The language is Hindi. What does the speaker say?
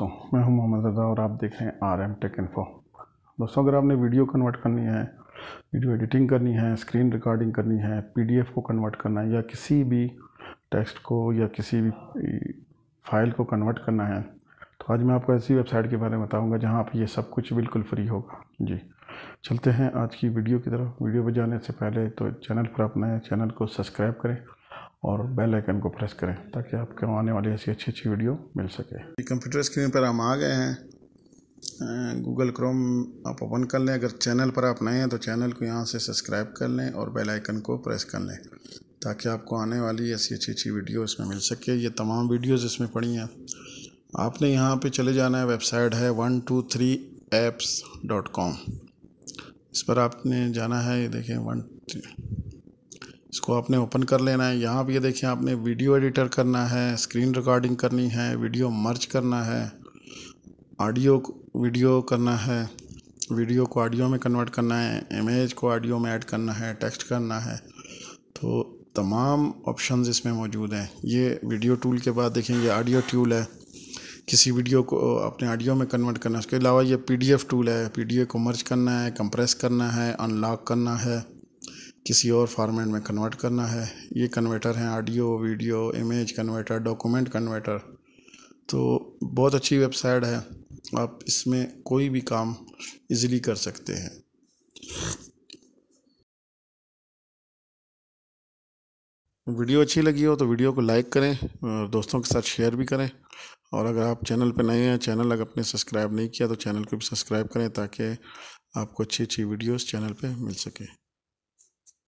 दोस्तों मैं हूं मोहम्मद रजा और आप देख रहे हैं आर एम टेक इन्फो दोस्तों अगर आपने वीडियो कन्वर्ट करनी है वीडियो एडिटिंग करनी है स्क्रीन रिकॉर्डिंग करनी है पीडीएफ को कन्वर्ट करना है या किसी भी टेक्स्ट को या किसी भी फाइल को कन्वर्ट करना है तो आज मैं आपको ऐसी वेबसाइट के बारे में बताऊँगा जहाँ आप ये सब कुछ बिल्कुल फ्री होगा जी चलते हैं आज की वीडियो की तरफ वीडियो पर जाने से पहले तो चैनल पर आप चैनल को सब्सक्राइब करें और बेल आइकन को प्रेस करें ताकि आपको आने वाली ऐसी अच्छी अच्छी वीडियो मिल सके कंप्यूटर स्क्रीन पर हम आ गए हैं गूगल क्रोम आप ओपन कर लें अगर चैनल पर आप नए हैं तो चैनल को यहाँ से सब्सक्राइब कर लें और बेल आइकन को प्रेस कर लें ताकि आपको आने वाली ऐसी अच्छी अच्छी वीडियो इसमें मिल सके ये तमाम वीडियोज़ इसमें पड़ी हैं आपने यहाँ पे चले जाना है वेबसाइट है one two three apps dot com इस पर आपने जाना है ये देखें वन थ्री इसको आपने ओपन कर लेना है यहाँ पर ये देखिए आपने वीडियो एडिटर करना है स्क्रीन रिकॉर्डिंग करनी है वीडियो मर्ज करना है ऑडियो वीडियो करना है वीडियो को ऑडियो में कन्वर्ट करना है इमेज को ऑडियो में ऐड करना है टेक्स्ट करना है तो तमाम ऑप्शंस इसमें मौजूद हैं ये वीडियो टूल के बाद देखेंगे ऑडियो टूल है किसी वीडियो को अपने ऑडियो में कन्वर्ट करना है उसके अलावा ये पीडीएफ टूल है पीडीएफ को मर्ज करना है कंप्रेस करना है अनलॉक करना है किसी और फॉर्मेट में कन्वर्ट करना है ये कन्वर्टर हैं audio video image converter document converter तो बहुत अच्छी वेबसाइट है आप इसमें कोई भी काम इजीली कर सकते हैं वीडियो अच्छी लगी हो तो वीडियो को लाइक करें और दोस्तों के साथ शेयर भी करें और अगर आप चैनल पर नए हैं चैनल अगर आपने सब्सक्राइब नहीं किया तो चैनल को भी सब्सक्राइब करें ताकि आपको अच्छी अच्छी वीडियोस चैनल पे मिल सके